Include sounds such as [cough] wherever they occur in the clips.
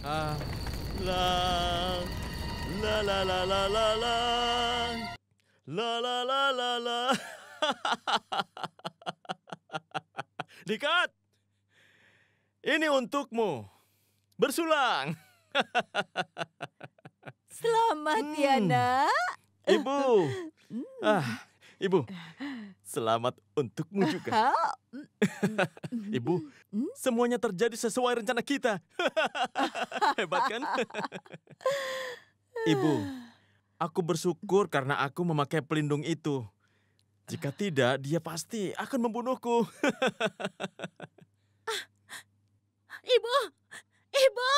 Ah. La la la la la la la la la la la la. [laughs] Dikat. Ini untukmu. Bersulang. [laughs] Selamat ya, hmm. ya, Nak. Ibu. [laughs] Hmm. Ah, Ibu. Selamat untukmu juga. [laughs] [laughs] Ibu, semuanya terjadi sesuai rencana kita. [laughs] Hebat kan? Ibu, aku bersyukur karena aku memakai pelindung itu. Jika tidak, dia pasti akan membunuhku. Ah, ibu! Ibu!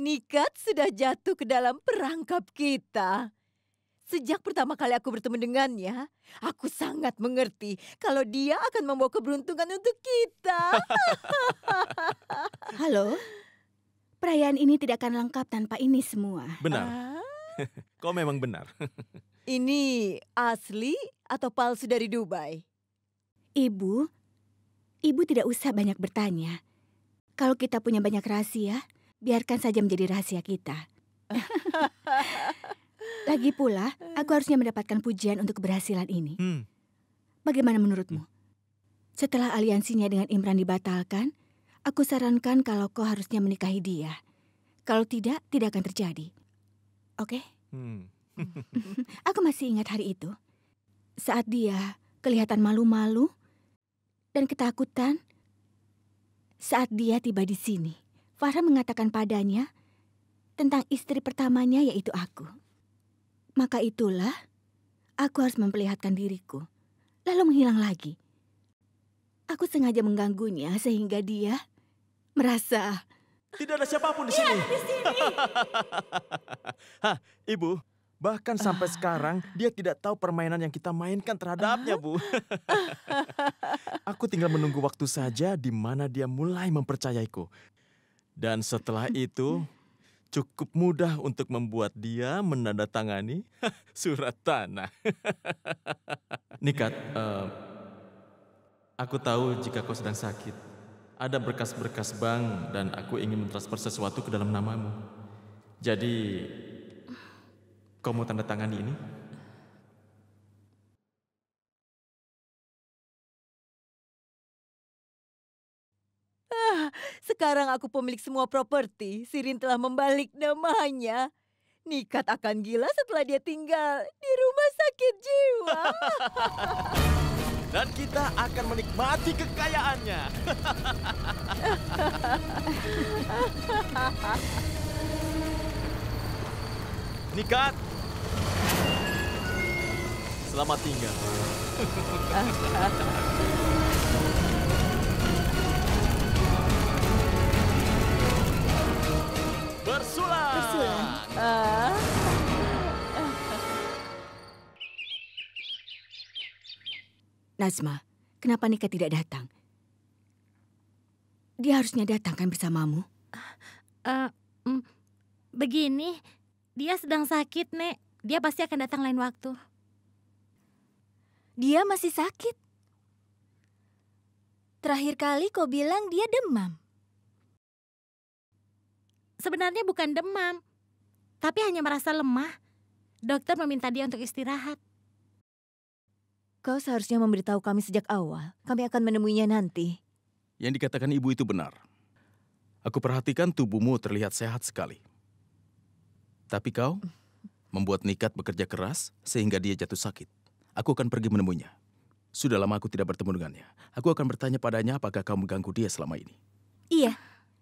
Nikat sudah jatuh ke dalam perangkap kita. Sejak pertama kali aku bertemu dengannya, aku sangat mengerti kalau dia akan membawa keberuntungan untuk kita. [laughs] Halo, perayaan ini tidak akan lengkap tanpa ini semua. Benar. Ah? [laughs] Kau memang benar. [laughs] ini asli atau palsu dari Dubai? Ibu, ibu tidak usah banyak bertanya. Kalau kita punya banyak rahasia, biarkan saja menjadi rahasia kita. [laughs] Lagi pula, aku harusnya mendapatkan pujian untuk keberhasilan ini. Hmm. Bagaimana menurutmu? Setelah aliansinya dengan Imran dibatalkan, aku sarankan kalau kau harusnya menikahi dia. Kalau tidak, tidak akan terjadi. Oke? Okay? Hmm. [laughs] aku masih ingat hari itu. Saat dia kelihatan malu-malu dan ketakutan saat dia tiba di sini. Farah mengatakan padanya tentang istri pertamanya yaitu aku. Maka itulah aku harus memperlihatkan diriku, lalu menghilang lagi. Aku sengaja mengganggunya sehingga dia merasa tidak ada siapapun di sini. Ya, di sini. [laughs] Hah, Ibu, bahkan uh. sampai ah. sekarang dia tidak tahu permainan yang kita mainkan terhadapnya, uh. Bu. [laughs] Aku tinggal menunggu waktu saja di mana dia mulai mempercayaiku. Dan setelah itu, cukup mudah untuk membuat dia menandatangani [laughs] surat tanah. [laughs] Nikat, uh, eh, aku tahu jika kau sedang sakit. Ada berkas-berkas bank dan aku ingin mentransfer sesuatu ke dalam namamu. Jadi, kau mau tanda tangani ini? [laughs] sekarang aku pemilik semua properti. Sirin telah membalik namanya. Nikat akan gila setelah dia tinggal di rumah sakit jiwa. [laughs] Dan kita akan menikmati kekayaannya. [laughs] Nikat, selamat tinggal. Tersulang. Tersulang. Uh. Eh. Nazma, kenapa Nika tidak datang? Dia harusnya datang kan bersamamu? Uh, uh, begini, dia sedang sakit, Nek. Dia pasti akan datang lain waktu. Dia masih sakit. Terakhir kali kau bilang dia demam sebenarnya bukan demam, tapi hanya merasa lemah. Dokter meminta dia untuk istirahat. Kau seharusnya memberitahu kami sejak awal. Kami akan menemuinya nanti. Yang dikatakan ibu itu benar. Aku perhatikan tubuhmu terlihat sehat sekali. Tapi kau membuat Nikat bekerja keras sehingga dia jatuh sakit. Aku akan pergi menemuinya. Sudah lama aku tidak bertemu dengannya. Aku akan bertanya padanya apakah kau mengganggu dia selama ini. Iya,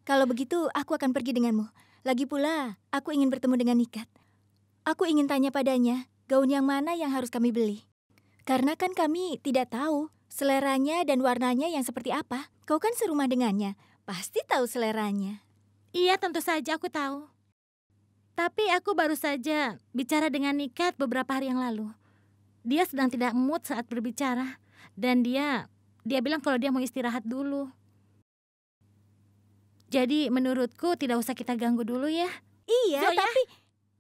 kalau begitu, aku akan pergi denganmu. Lagi pula, aku ingin bertemu dengan Nikat. Aku ingin tanya padanya, gaun yang mana yang harus kami beli? Karena kan kami tidak tahu seleranya dan warnanya yang seperti apa. Kau kan serumah dengannya, pasti tahu seleranya. Iya, tentu saja aku tahu. Tapi aku baru saja bicara dengan Nikat beberapa hari yang lalu. Dia sedang tidak mood saat berbicara. Dan dia, dia bilang kalau dia mau istirahat dulu. Jadi menurutku tidak usah kita ganggu dulu ya. Iya, Zoya, tapi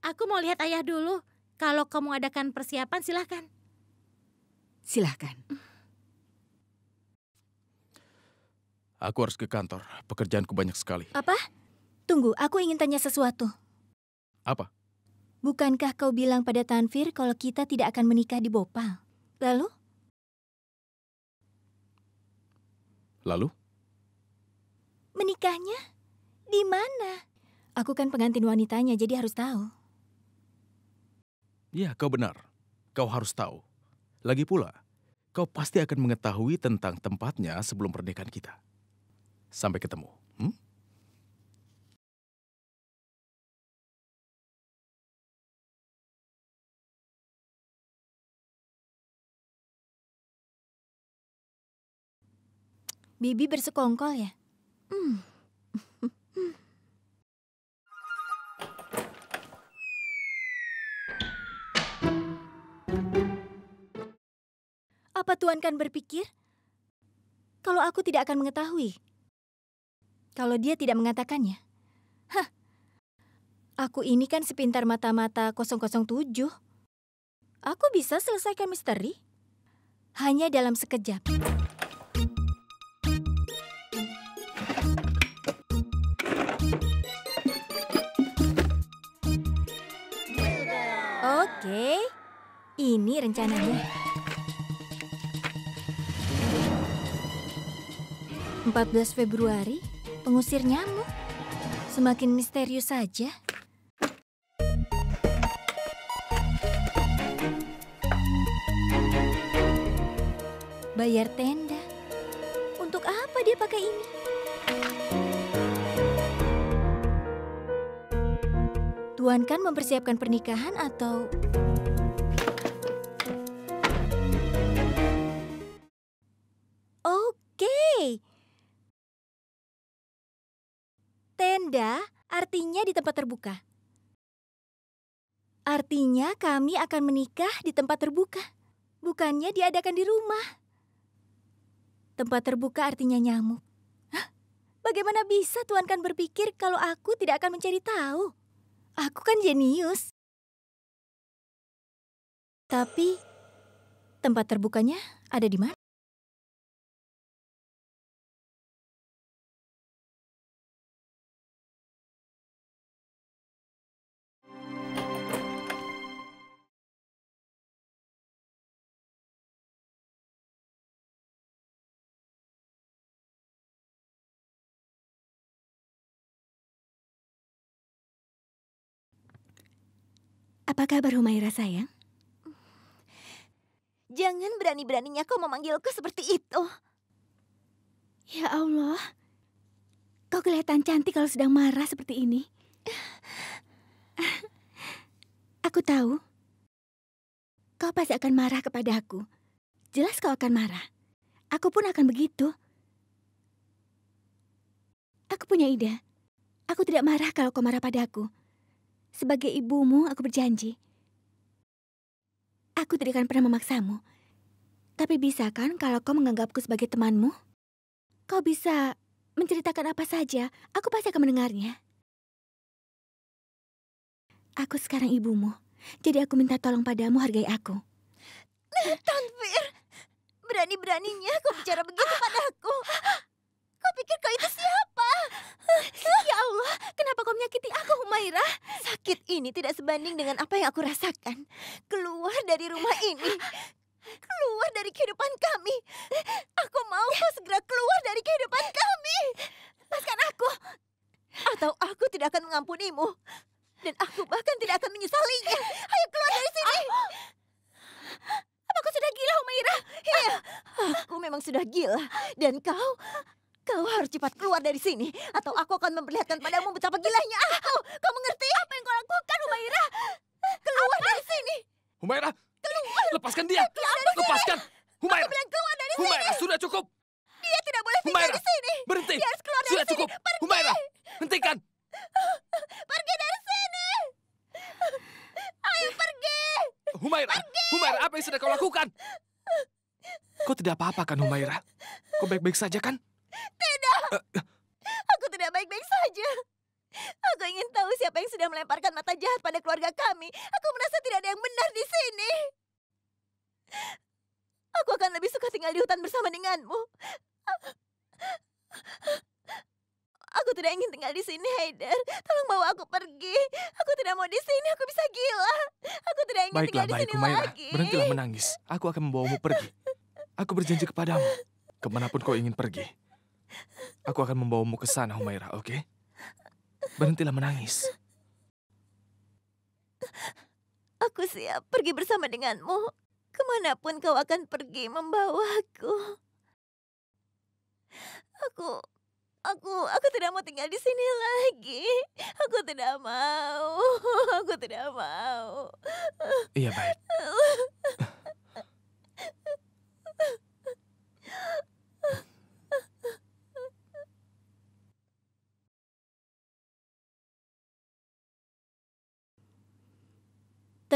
aku mau lihat ayah dulu. Kalau kamu adakan persiapan silahkan. Silahkan. Aku harus ke kantor. Pekerjaanku banyak sekali. Apa? Tunggu, aku ingin tanya sesuatu. Apa? Bukankah kau bilang pada Tanfir kalau kita tidak akan menikah di Bopal? Lalu? Lalu? menikahnya? Di mana? Aku kan pengantin wanitanya, jadi harus tahu. Ya, kau benar. Kau harus tahu. Lagi pula, kau pasti akan mengetahui tentang tempatnya sebelum pernikahan kita. Sampai ketemu. Hmm? Bibi bersekongkol ya? Hmm. Apa Tuhan kan berpikir? Kalau aku tidak akan mengetahui. Kalau dia tidak mengatakannya. Hah, aku ini kan sepintar mata-mata 007. Aku bisa selesaikan misteri. Hanya dalam sekejap. Oke, ini rencananya. empat belas Februari, pengusir nyamuk. Semakin misterius saja. Bayar tenda. Untuk apa dia pakai ini? Tuan kan mempersiapkan pernikahan atau... Oke. Tenda artinya di tempat terbuka. Artinya kami akan menikah di tempat terbuka, bukannya diadakan di rumah. Tempat terbuka artinya nyamuk. Hah? Bagaimana bisa Tuan kan berpikir kalau aku tidak akan mencari tahu? Aku kan jenius. Tapi tempat terbukanya ada di mana? Apa kabar Humaira sayang? Jangan berani-beraninya kau memanggilku seperti itu. Ya Allah. Kau kelihatan cantik kalau sedang marah seperti ini. Aku tahu. Kau pasti akan marah kepada aku. Jelas kau akan marah. Aku pun akan begitu. Aku punya ide. Aku tidak marah kalau kau marah padaku. Sebagai ibumu, aku berjanji. Aku tidak akan pernah memaksamu. Tapi bisa kan kalau kau menganggapku sebagai temanmu? Kau bisa menceritakan apa saja, aku pasti akan mendengarnya. Aku sekarang ibumu, jadi aku minta tolong padamu hargai aku. Tanfir, berani-beraninya kau bicara begitu padaku. Kau pikir kau itu siapa? Ya Allah, kenapa kau menyakiti aku, Humaira? Sakit ini tidak sebanding dengan apa yang aku rasakan. Keluar dari rumah ini. Keluar dari kehidupan kami. Aku mau kau segera keluar dari kehidupan kami. Lepaskan aku. Atau aku tidak akan mengampunimu. Dan aku bahkan tidak akan menyesalinya. Ayo keluar dari sini. Apa kau sudah gila, Humaira? Iya. Aku memang sudah gila. Dan kau Kau harus cepat keluar dari sini, atau aku akan memperlihatkan padamu betapa gilanya aku. Ah, kau mengerti apa yang kau lakukan, Humaira? Keluar dari sini. Humaira, keluar. lepaskan dia. lepaskan. Sini. Humaira. bilang keluar dari sini. Humaira, sudah cukup. Dia tidak boleh tinggal di sini. Berhenti. Dia harus keluar dari sudah cukup. Pergi. Humaira, hentikan. Pergi dari sini. Ayo pergi. Humaira, pergi. Humaira, apa yang sudah kau lakukan? Kau tidak apa-apa kan, Humaira? Kau baik-baik saja kan? Tidak! Eh, ya. Aku tidak baik-baik saja. Aku ingin tahu siapa yang sudah melemparkan mata jahat pada keluarga kami. Aku merasa tidak ada yang benar di sini. Aku akan lebih suka tinggal di hutan bersama denganmu. Aku tidak ingin tinggal di sini, Heider. Tolong bawa aku pergi. Aku tidak mau di sini, aku bisa gila. Aku tidak ingin Baiklah, tinggal di sini Kumaira. lagi. Berhentilah menangis. Aku akan membawamu pergi. Aku berjanji kepadamu, kemanapun kau ingin pergi. Aku akan membawamu ke sana, Humaira, oke? Okay? Berhentilah menangis. Aku siap pergi bersama denganmu. Kemanapun kau akan pergi membawaku. Aku, aku, aku tidak mau tinggal di sini lagi. Aku tidak mau, [laughs] aku tidak mau. Iya baik.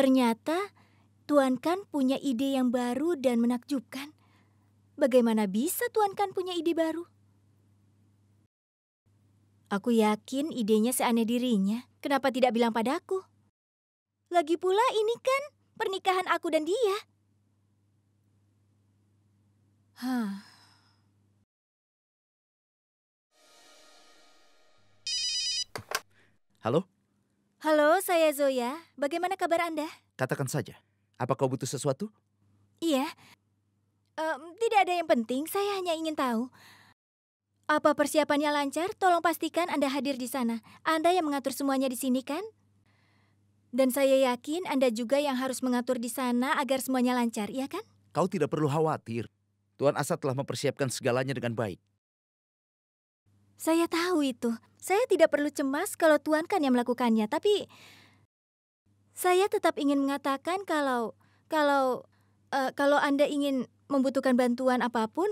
Ternyata Tuan Kan punya ide yang baru dan menakjubkan. Bagaimana bisa Tuan Kan punya ide baru? Aku yakin idenya seaneh dirinya. Kenapa tidak bilang padaku? Lagi pula ini kan pernikahan aku dan dia. Huh. Halo? Halo, saya Zoya. Bagaimana kabar Anda? Katakan saja. Apa kau butuh sesuatu? Iya. Um, tidak ada yang penting, saya hanya ingin tahu. Apa persiapannya lancar? Tolong pastikan Anda hadir di sana. Anda yang mengatur semuanya di sini, kan? Dan saya yakin Anda juga yang harus mengatur di sana agar semuanya lancar, ya kan? Kau tidak perlu khawatir. Tuan asad telah mempersiapkan segalanya dengan baik. Saya tahu itu. Saya tidak perlu cemas kalau Tuhan kan yang melakukannya, tapi saya tetap ingin mengatakan kalau kalau uh, kalau Anda ingin membutuhkan bantuan apapun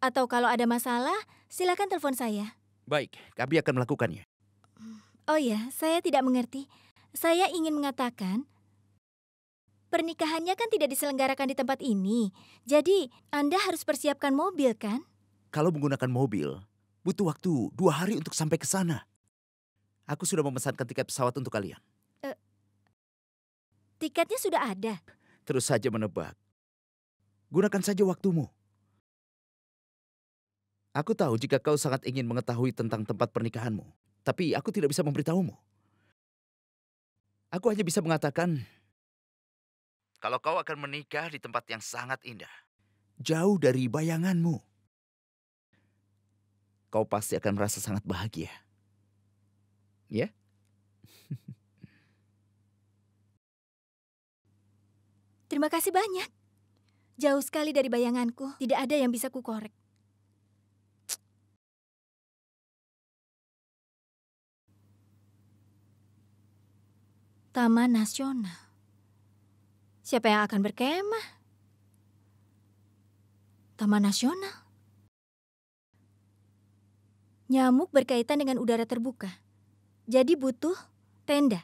atau kalau ada masalah, silakan telepon saya. Baik, kami akan melakukannya. Oh ya, saya tidak mengerti. Saya ingin mengatakan pernikahannya kan tidak diselenggarakan di tempat ini. Jadi, Anda harus persiapkan mobil kan? Kalau menggunakan mobil, Butuh waktu dua hari untuk sampai ke sana. Aku sudah memesankan tiket pesawat untuk kalian. Uh, tiketnya sudah ada. Terus saja menebak. Gunakan saja waktumu. Aku tahu jika kau sangat ingin mengetahui tentang tempat pernikahanmu, tapi aku tidak bisa memberitahumu. Aku hanya bisa mengatakan, kalau kau akan menikah di tempat yang sangat indah. Jauh dari bayanganmu kau pasti akan merasa sangat bahagia. Ya? [laughs] Terima kasih banyak. Jauh sekali dari bayanganku, tidak ada yang bisa kukorek. Taman Nasional. Siapa yang akan berkemah? Taman Nasional. Nyamuk berkaitan dengan udara terbuka. Jadi butuh tenda.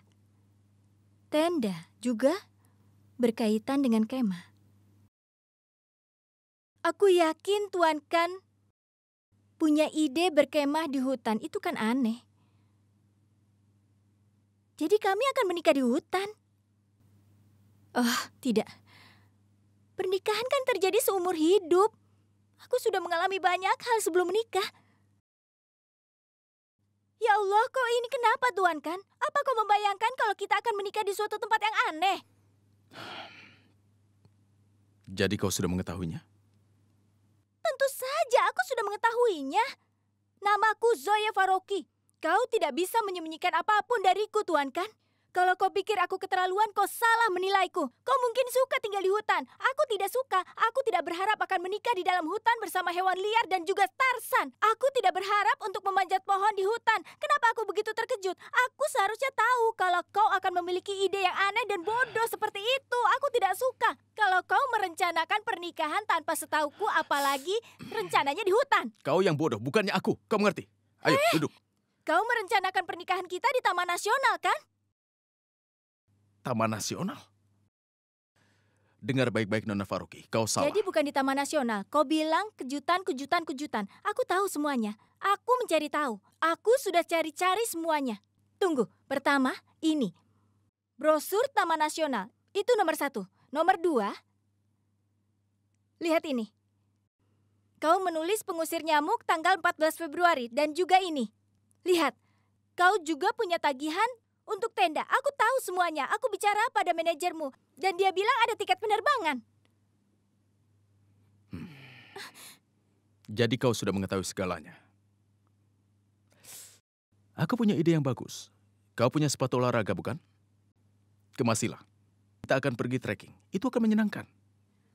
Tenda juga berkaitan dengan kemah. Aku yakin Tuan Kan punya ide berkemah di hutan. Itu kan aneh. Jadi kami akan menikah di hutan. Oh, tidak. Pernikahan kan terjadi seumur hidup. Aku sudah mengalami banyak hal sebelum menikah. Ya Allah, kok ini kenapa Tuan Kan? Apa kau membayangkan kalau kita akan menikah di suatu tempat yang aneh? Jadi kau sudah mengetahuinya? Tentu saja aku sudah mengetahuinya. Namaku Zoya Faroki. Kau tidak bisa menyembunyikan apapun dariku, Tuan Kan? Kalau kau pikir aku keterlaluan, kau salah menilaiku. Kau mungkin suka tinggal di hutan. Aku tidak suka. Aku tidak berharap akan menikah di dalam hutan bersama hewan liar dan juga tarsan. Aku tidak berharap untuk memanjat pohon di hutan. Kenapa aku begitu terkejut? Aku seharusnya tahu kalau kau akan memiliki ide yang aneh dan bodoh seperti itu. Aku tidak suka. Kalau kau merencanakan pernikahan tanpa setahuku, apalagi rencananya di hutan. Kau yang bodoh, bukannya aku. Kau mengerti? Ayo, eh, duduk. Kau merencanakan pernikahan kita di Taman Nasional, kan? Taman Nasional? Dengar baik-baik Nona Faruki, kau salah. Jadi bukan di Taman Nasional. Kau bilang kejutan, kejutan, kejutan. Aku tahu semuanya. Aku mencari tahu. Aku sudah cari-cari semuanya. Tunggu, pertama ini. Brosur Taman Nasional. Itu nomor satu. Nomor dua. Lihat ini. Kau menulis pengusir nyamuk tanggal 14 Februari dan juga ini. Lihat, kau juga punya tagihan untuk tenda, aku tahu semuanya. Aku bicara pada manajermu dan dia bilang ada tiket penerbangan. Hmm. Jadi kau sudah mengetahui segalanya. Aku punya ide yang bagus. Kau punya sepatu olahraga, bukan? Kemasilah. Kita akan pergi trekking. Itu akan menyenangkan.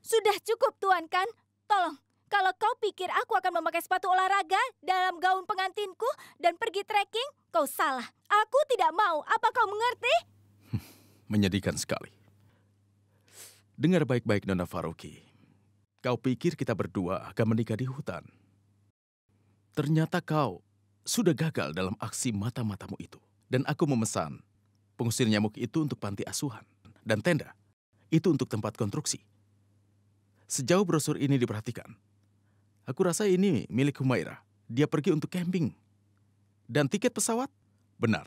Sudah cukup, Tuan Kan. Tolong, kalau kau pikir aku akan memakai sepatu olahraga dalam gaun pengantinku dan pergi trekking, kau salah. Aku tidak mau. Apa kau mengerti? [laughs] Menyedihkan sekali. Dengar baik-baik, Nona Faruki. Kau pikir kita berdua akan menikah di hutan. Ternyata kau sudah gagal dalam aksi mata-matamu itu. Dan aku memesan pengusir nyamuk itu untuk panti asuhan. Dan tenda, itu untuk tempat konstruksi. Sejauh brosur ini diperhatikan, Aku rasa ini milik Humaira. Dia pergi untuk camping. Dan tiket pesawat? Benar.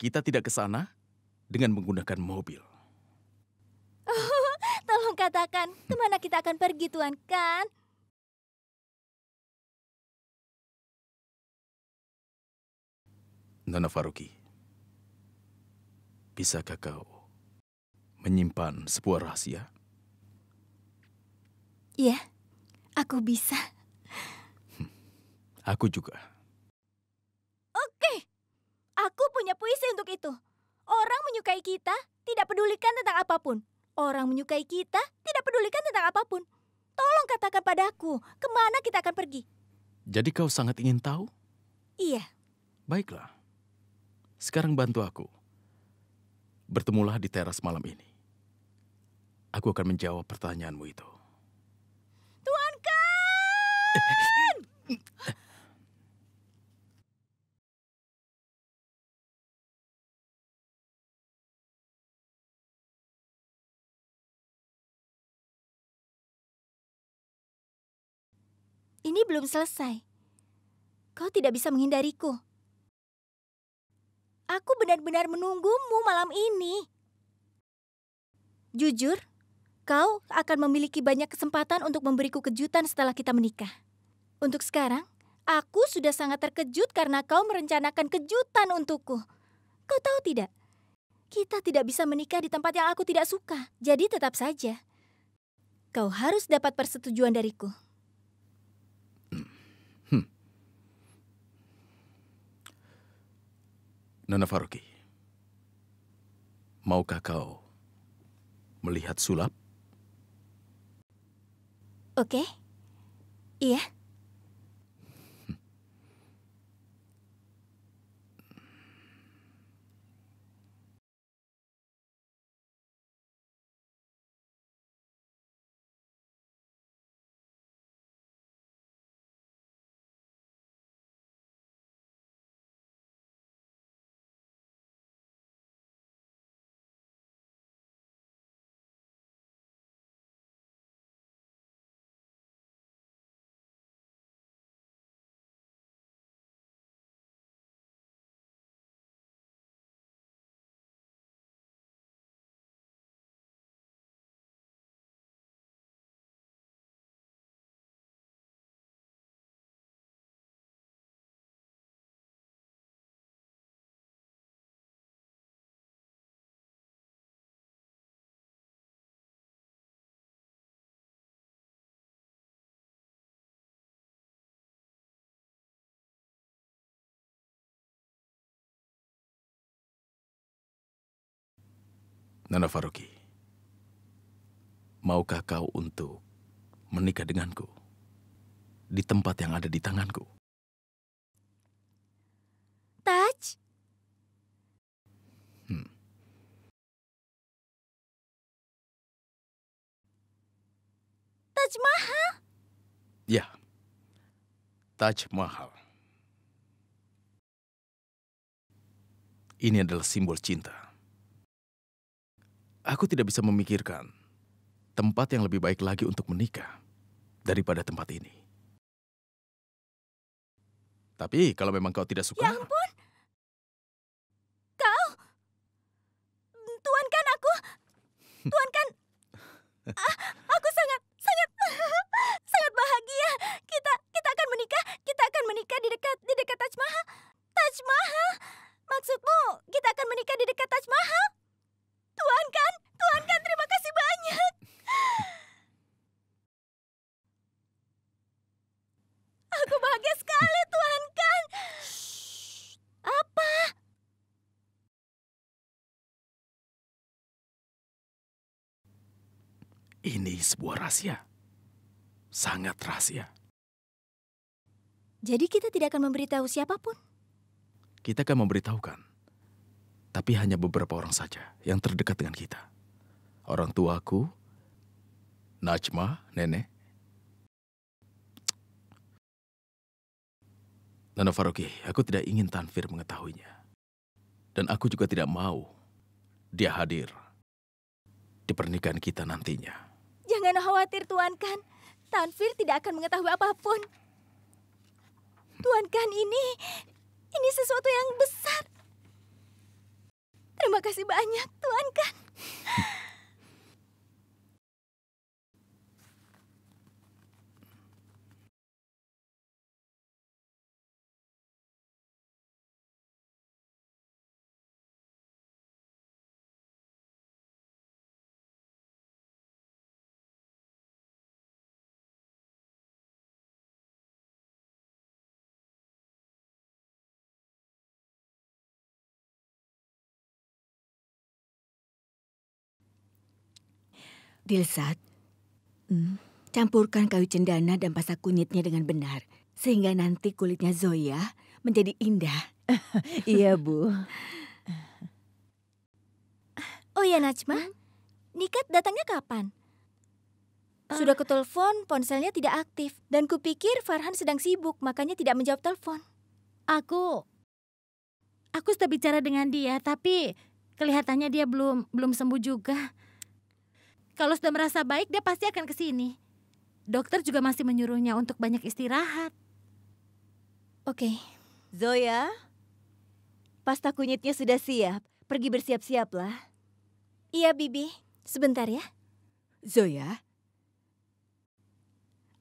Kita tidak ke sana dengan menggunakan mobil. Oh, [laughs] tolong katakan, kemana kita akan pergi, Tuan Kan? Nona Faruki, bisakah kau menyimpan sebuah rahasia? Iya. Yeah. Aku bisa. [laughs] aku juga. Oke. Aku punya puisi untuk itu. Orang menyukai kita, tidak pedulikan tentang apapun. Orang menyukai kita, tidak pedulikan tentang apapun. Tolong katakan padaku, kemana kita akan pergi? Jadi kau sangat ingin tahu? Iya. Baiklah. Sekarang bantu aku. Bertemulah di teras malam ini. Aku akan menjawab pertanyaanmu itu. Ini belum selesai. Kau tidak bisa menghindariku. Aku benar-benar menunggumu malam ini. Jujur, kau akan memiliki banyak kesempatan untuk memberiku kejutan setelah kita menikah. Untuk sekarang, aku sudah sangat terkejut karena kau merencanakan kejutan untukku. Kau tahu tidak? Kita tidak bisa menikah di tempat yang aku tidak suka, jadi tetap saja. Kau harus dapat persetujuan dariku. Hmm. Nana Faruki, maukah kau melihat sulap? Oke, okay. iya. Nana Faruki, maukah kau untuk menikah denganku di tempat yang ada di tanganku? Taj? Hmm. Taj Mahal? Ya, Taj Mahal. Ini adalah simbol cinta. Aku tidak bisa memikirkan tempat yang lebih baik lagi untuk menikah daripada tempat ini. Tapi kalau memang kau tidak suka... Ya ampun! Kau! Tuankan aku! Tuankan... ah. [laughs] sebuah rahasia. Sangat rahasia. Jadi kita tidak akan memberitahu siapapun? Kita akan memberitahukan. Tapi hanya beberapa orang saja yang terdekat dengan kita. Orang tuaku, Najma, nenek. Nana Faruqi, aku tidak ingin Tanfir mengetahuinya. Dan aku juga tidak mau dia hadir di pernikahan kita nantinya. Jangan khawatir, Tuan Kan. Tanvir tidak akan mengetahui apapun. Tuan Kan ini, ini sesuatu yang besar. Terima kasih banyak, Tuan Kan. [laughs] Dilsat, hmm, campurkan kayu cendana dan pasak kunyitnya dengan benar. Sehingga nanti kulitnya Zoya menjadi indah. [laughs] iya, Bu. Oh ya, Najma. Hmm? Nikat datangnya kapan? Uh. Sudah telepon, ponselnya tidak aktif. Dan kupikir Farhan sedang sibuk, makanya tidak menjawab telepon. Aku... Aku sudah bicara dengan dia, tapi kelihatannya dia belum belum sembuh juga. Kalau sudah merasa baik, dia pasti akan ke sini. Dokter juga masih menyuruhnya untuk banyak istirahat. Oke. Okay. Zoya, pasta kunyitnya sudah siap. Pergi bersiap-siaplah. Iya, Bibi. Sebentar ya. Zoya,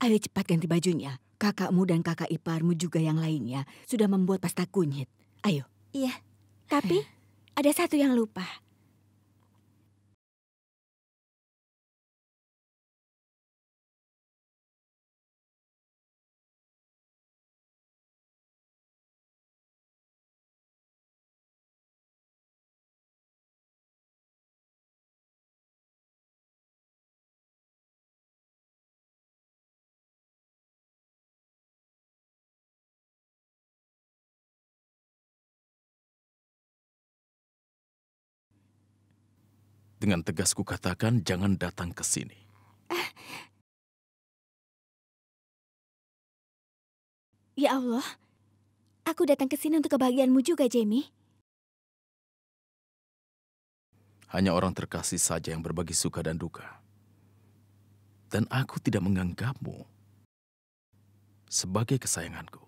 Ayo cepat ganti bajunya. Kakakmu dan kakak iparmu juga yang lainnya sudah membuat pasta kunyit. Ayo. Iya. Tapi ada satu yang lupa. Dengan tegas kukatakan jangan datang ke sini. Ya Allah, aku datang ke sini untuk kebahagiaanmu juga, Jamie. Hanya orang terkasih saja yang berbagi suka dan duka. Dan aku tidak menganggapmu sebagai kesayanganku.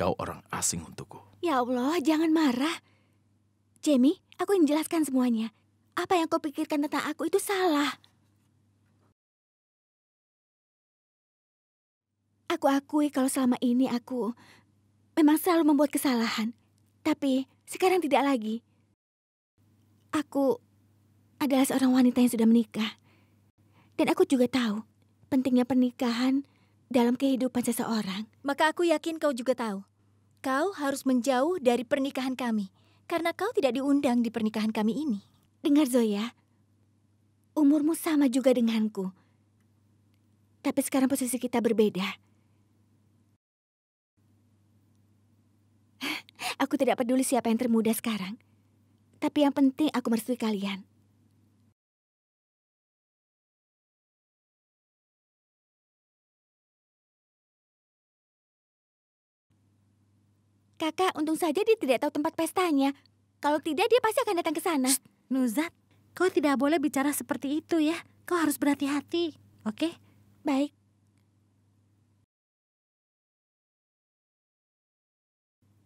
Kau orang asing untukku. Ya Allah, jangan marah. Jamie, aku ingin jelaskan semuanya. Apa yang kau pikirkan tentang aku itu salah. Aku akui kalau selama ini aku memang selalu membuat kesalahan. Tapi sekarang tidak lagi. Aku adalah seorang wanita yang sudah menikah. Dan aku juga tahu pentingnya pernikahan dalam kehidupan seseorang. Maka aku yakin kau juga tahu. Kau harus menjauh dari pernikahan kami. Karena kau tidak diundang di pernikahan kami ini. Dengar Zoya, umurmu sama juga denganku. Tapi sekarang posisi kita berbeda. [laughs] Aku tidak peduli siapa yang termuda sekarang. Tapi yang penting aku merestui kalian. Kakak, untung saja dia tidak tahu tempat pestanya. Kalau tidak, dia pasti akan datang ke sana. Shh. Nuzat, kau tidak boleh bicara seperti itu ya. Kau harus berhati-hati, oke? Okay? Baik.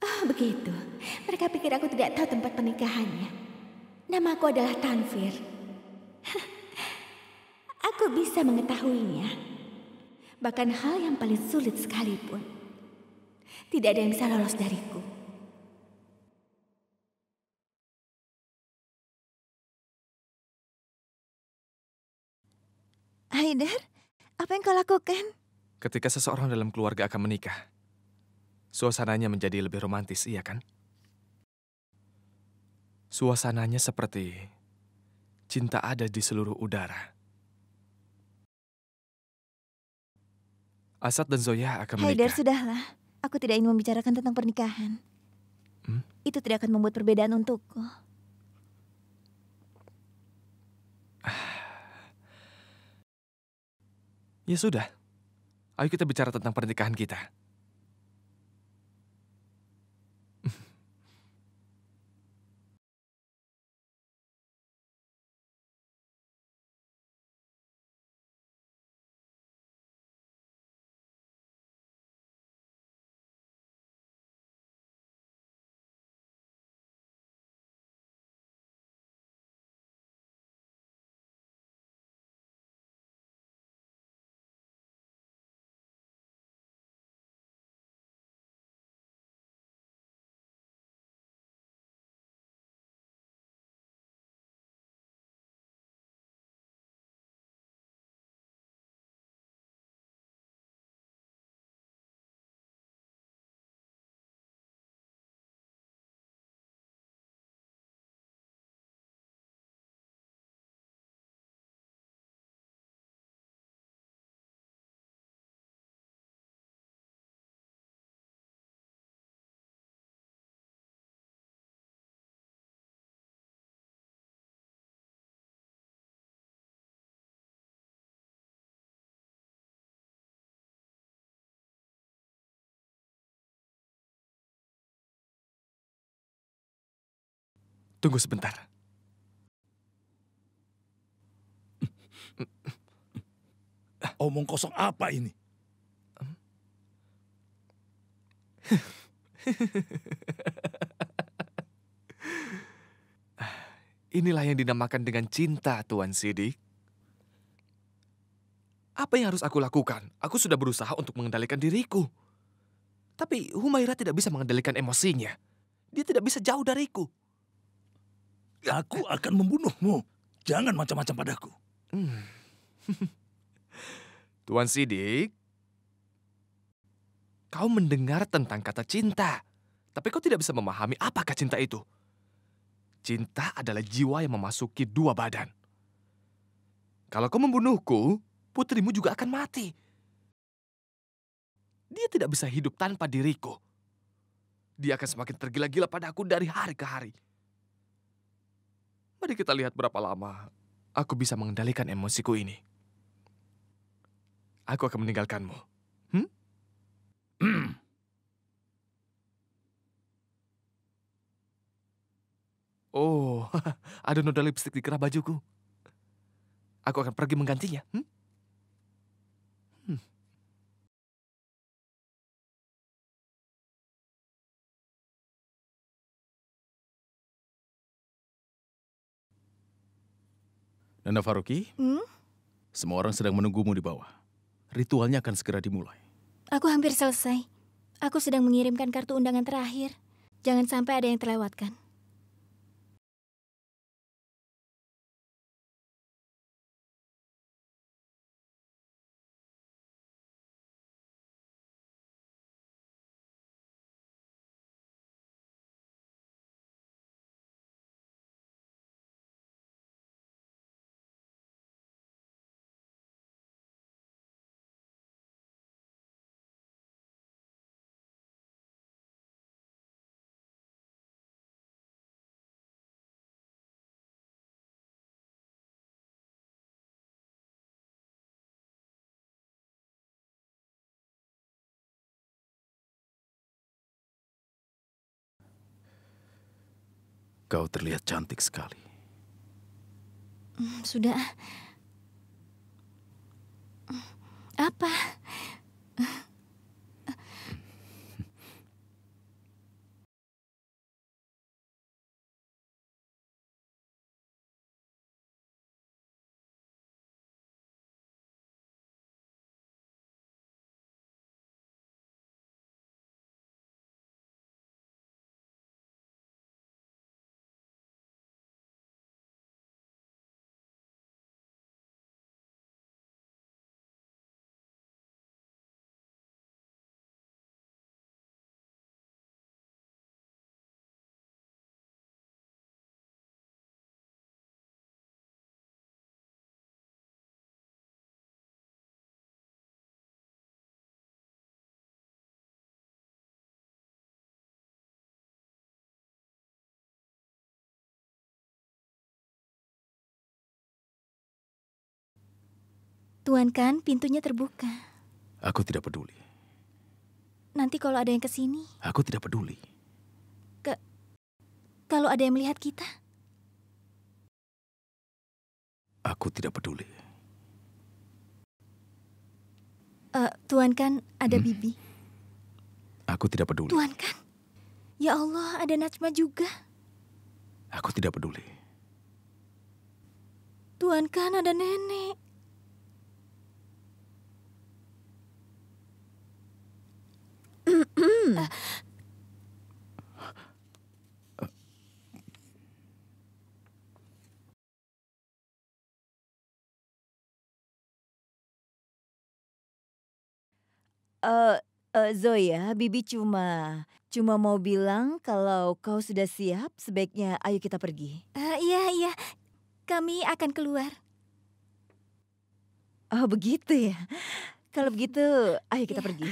Oh, begitu. Mereka pikir aku tidak tahu tempat pernikahannya. Nama aku adalah Tanfir. [laughs] aku bisa mengetahuinya. Bahkan hal yang paling sulit sekalipun. Tidak ada yang bisa lolos dariku. Haider, apa yang kau lakukan? Ketika seseorang dalam keluarga akan menikah, suasananya menjadi lebih romantis, iya kan? Suasananya seperti cinta ada di seluruh udara. Asad dan Zoya akan menikah. Haidar, sudahlah. Aku tidak ingin membicarakan tentang pernikahan. Hmm? Itu tidak akan membuat perbedaan untukku. Ah. Ya sudah, ayo kita bicara tentang pernikahan kita. Tunggu sebentar. Omong kosong apa ini? Inilah yang dinamakan dengan cinta, Tuan Sidik. Apa yang harus aku lakukan? Aku sudah berusaha untuk mengendalikan diriku. Tapi Humaira tidak bisa mengendalikan emosinya. Dia tidak bisa jauh dariku. Aku akan membunuhmu. Jangan macam-macam padaku. Hmm. [laughs] Tuan Sidik, kau mendengar tentang kata cinta, tapi kau tidak bisa memahami apakah cinta itu. Cinta adalah jiwa yang memasuki dua badan. Kalau kau membunuhku, putrimu juga akan mati. Dia tidak bisa hidup tanpa diriku. Dia akan semakin tergila-gila padaku dari hari ke hari. Mari kita lihat berapa lama aku bisa mengendalikan emosiku ini. Aku akan meninggalkanmu. Hmm? [clears throat] Oh, [laughs] ada noda lipstik di kerah bajuku. Aku akan pergi menggantinya. Hmm? Nana Faruki, hmm? semua orang sedang menunggumu di bawah. Ritualnya akan segera dimulai. Aku hampir selesai. Aku sedang mengirimkan kartu undangan terakhir. Jangan sampai ada yang terlewatkan. Kau terlihat cantik sekali. Hmm, sudah. Hmm, apa? Tuan kan pintunya terbuka. Aku tidak peduli. Nanti kalau ada yang ke sini. Aku tidak peduli. Ke kalau ada yang melihat kita? Aku tidak peduli. Uh, eh, Tuan kan ada hmm? Bibi. Aku tidak peduli. Tuan kan? Ya Allah, ada Najma juga. Aku tidak peduli. Tuan kan ada nenek. eh Uh, uh, eh, Zoya, Bibi cuma cuma mau bilang kalau kau sudah siap, sebaiknya ayo kita pergi. Uh, iya iya, kami akan keluar. Oh begitu ya. Kalau begitu, ayo kita yeah. pergi.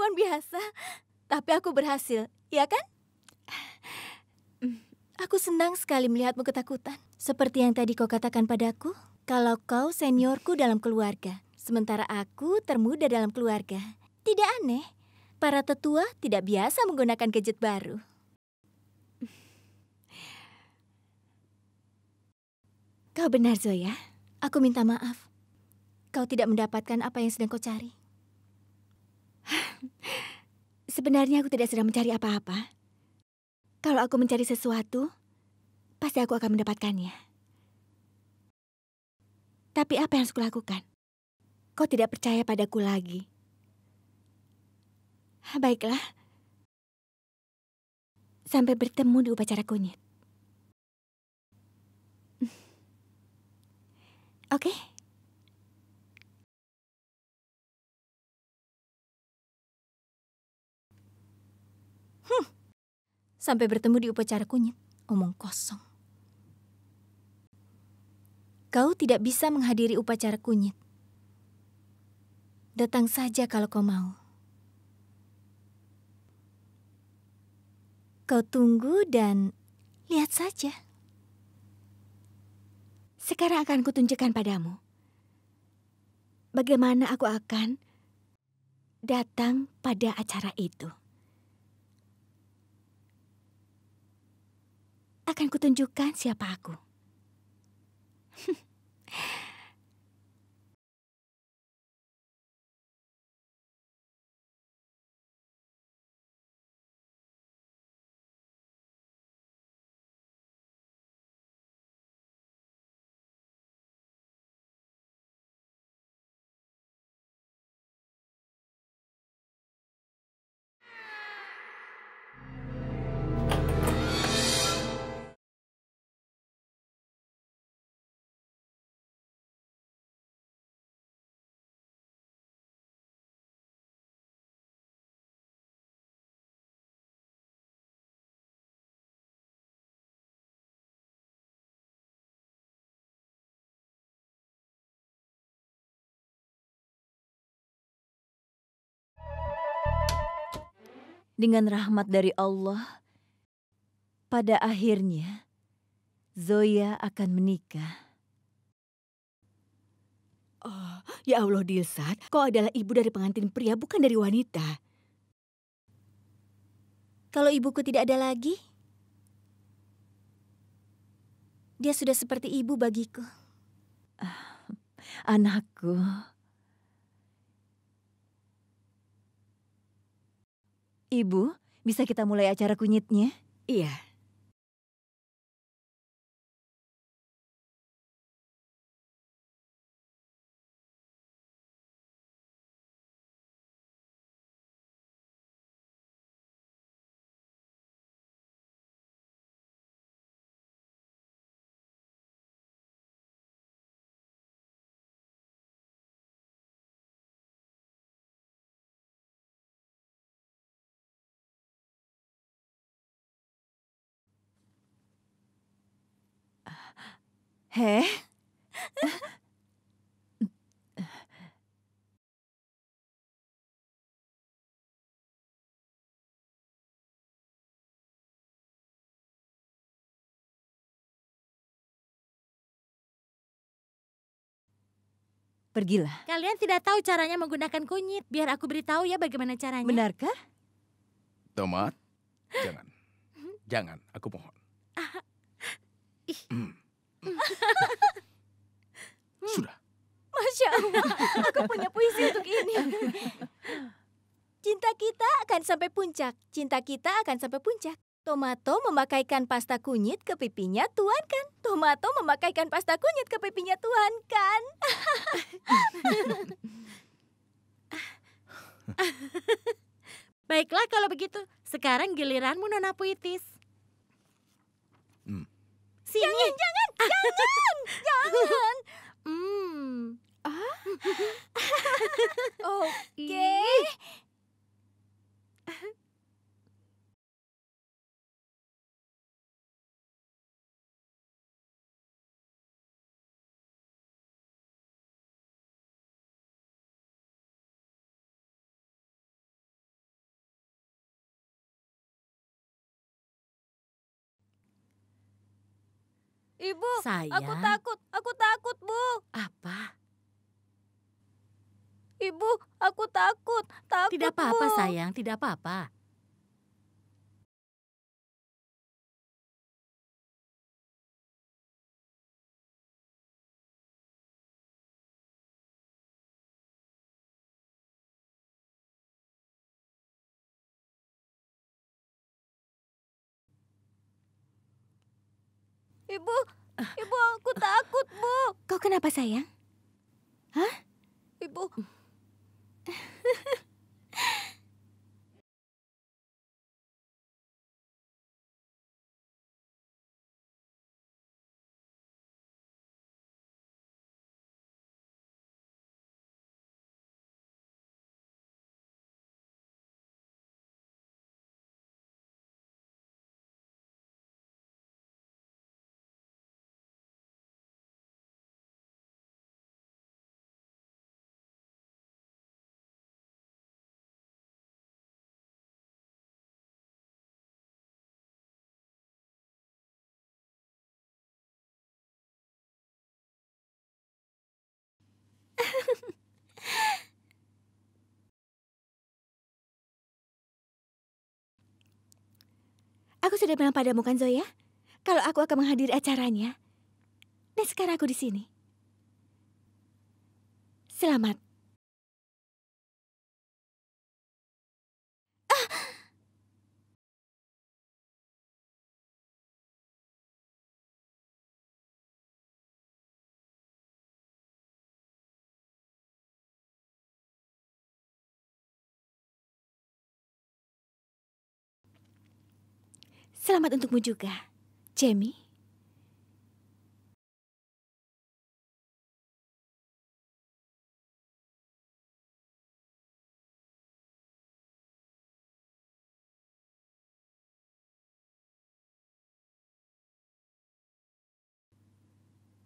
perempuan biasa, tapi aku berhasil, ya kan? [sighs] Aku senang sekali melihatmu ketakutan. Seperti yang tadi kau katakan padaku, kalau kau seniorku dalam keluarga, sementara aku termuda dalam keluarga. Tidak aneh, para tetua tidak biasa menggunakan gadget baru. Kau benar, Zoya. Aku minta maaf. Kau tidak mendapatkan apa yang sedang kau cari. [laughs] Sebenarnya aku tidak sedang mencari apa-apa. Kalau aku mencari sesuatu, pasti aku akan mendapatkannya. Tapi apa yang harus kulakukan? Kau tidak percaya padaku lagi. Baiklah. Sampai bertemu di upacara kunyit. [laughs] Oke. Okay? Sampai bertemu di upacara kunyit. Omong kosong. Kau tidak bisa menghadiri upacara kunyit. Datang saja kalau kau mau. Kau tunggu dan lihat saja. Sekarang akan kutunjukkan padamu bagaimana aku akan datang pada acara itu. akan kutunjukkan siapa aku. [laughs] dengan rahmat dari Allah, pada akhirnya Zoya akan menikah. Oh, ya Allah Dilsat, kau adalah ibu dari pengantin pria bukan dari wanita. Kalau ibuku tidak ada lagi, dia sudah seperti ibu bagiku. Ah, anakku. Ibu, bisa kita mulai acara kunyitnya? Iya. へえ [laughs] Pergilah. Kalian tidak tahu caranya menggunakan kunyit. Biar aku beritahu ya bagaimana caranya. Benarkah? Tomat, jangan. Jangan, aku mohon. Ah. Ih. Hmm. Hmm. Sudah. Masya Allah, aku punya puisi untuk ini. Cinta kita akan sampai puncak. Cinta kita akan sampai puncak. Tomato memakaikan pasta kunyit ke pipinya Tuan kan? Tomato memakaikan pasta kunyit ke pipinya Tuan kan? Baiklah kalau begitu. Sekarang giliranmu Nona Puitis. Hmm. Sini. Jangan, jangan. 양은! 양은! 음. 어? [laughs] [laughs] 오케이. Ibu, Sayang. aku takut, aku takut, Bu. Apa? Ibu, aku takut, takut, Tidak apa-apa, sayang, tidak apa-apa. Ibu, ibu aku takut, Bu. Kau kenapa sayang? Hah? Ibu. [laughs] Aku sudah bilang padamu kan Zoya, kalau aku akan menghadiri acaranya. Dan nah, sekarang aku di sini. Selamat Selamat untukmu juga, Jamie.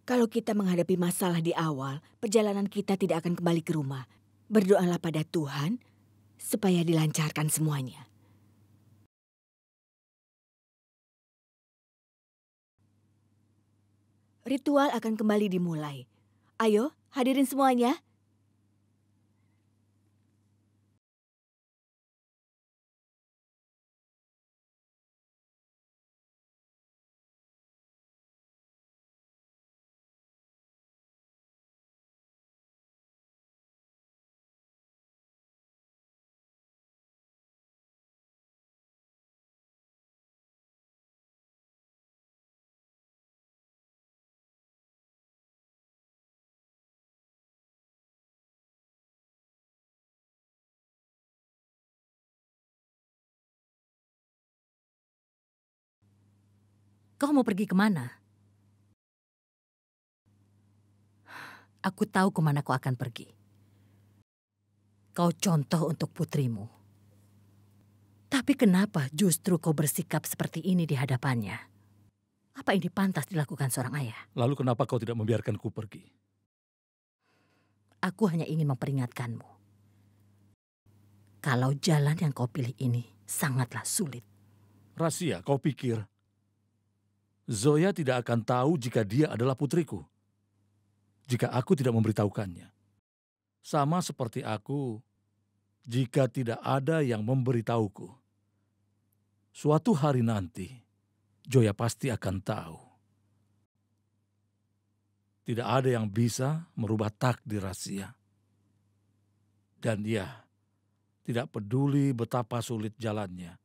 Kalau kita menghadapi masalah di awal, perjalanan kita tidak akan kembali ke rumah. Berdoalah pada Tuhan supaya dilancarkan semuanya. Ritual akan kembali dimulai. Ayo, hadirin semuanya, Kau mau pergi kemana? Aku tahu kemana kau akan pergi. Kau contoh untuk putrimu. Tapi kenapa justru kau bersikap seperti ini di hadapannya? Apa ini pantas dilakukan seorang ayah? Lalu kenapa kau tidak membiarkanku pergi? Aku hanya ingin memperingatkanmu. Kalau jalan yang kau pilih ini sangatlah sulit. Rahasia, kau pikir Zoya tidak akan tahu jika dia adalah putriku. Jika aku tidak memberitahukannya. Sama seperti aku jika tidak ada yang memberitahuku. Suatu hari nanti, Zoya pasti akan tahu. Tidak ada yang bisa merubah takdir rahasia. Dan ya, tidak peduli betapa sulit jalannya.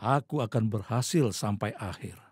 Aku akan berhasil sampai akhir.